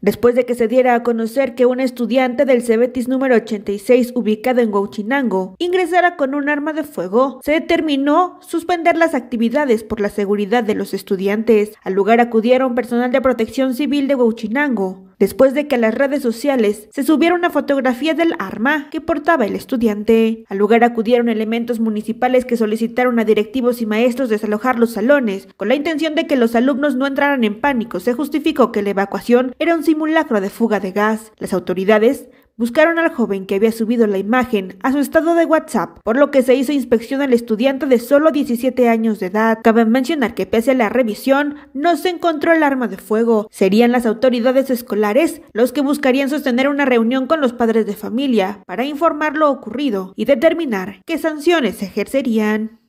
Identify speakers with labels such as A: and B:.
A: Después de que se diera a conocer que un estudiante del Cebetis número 86 ubicado en Huachinango ingresara con un arma de fuego, se determinó suspender las actividades por la seguridad de los estudiantes. Al lugar acudieron personal de protección civil de Huachinango, después de que a las redes sociales se subiera una fotografía del arma que portaba el estudiante. Al lugar acudieron elementos municipales que solicitaron a directivos y maestros desalojar los salones, con la intención de que los alumnos no entraran en pánico. Se justificó que la evacuación era un simulacro de fuga de gas. Las autoridades Buscaron al joven que había subido la imagen a su estado de WhatsApp, por lo que se hizo inspección al estudiante de solo 17 años de edad. Cabe mencionar que pese a la revisión, no se encontró el arma de fuego. Serían las autoridades escolares los que buscarían sostener una reunión con los padres de familia para informar lo ocurrido y determinar qué sanciones ejercerían.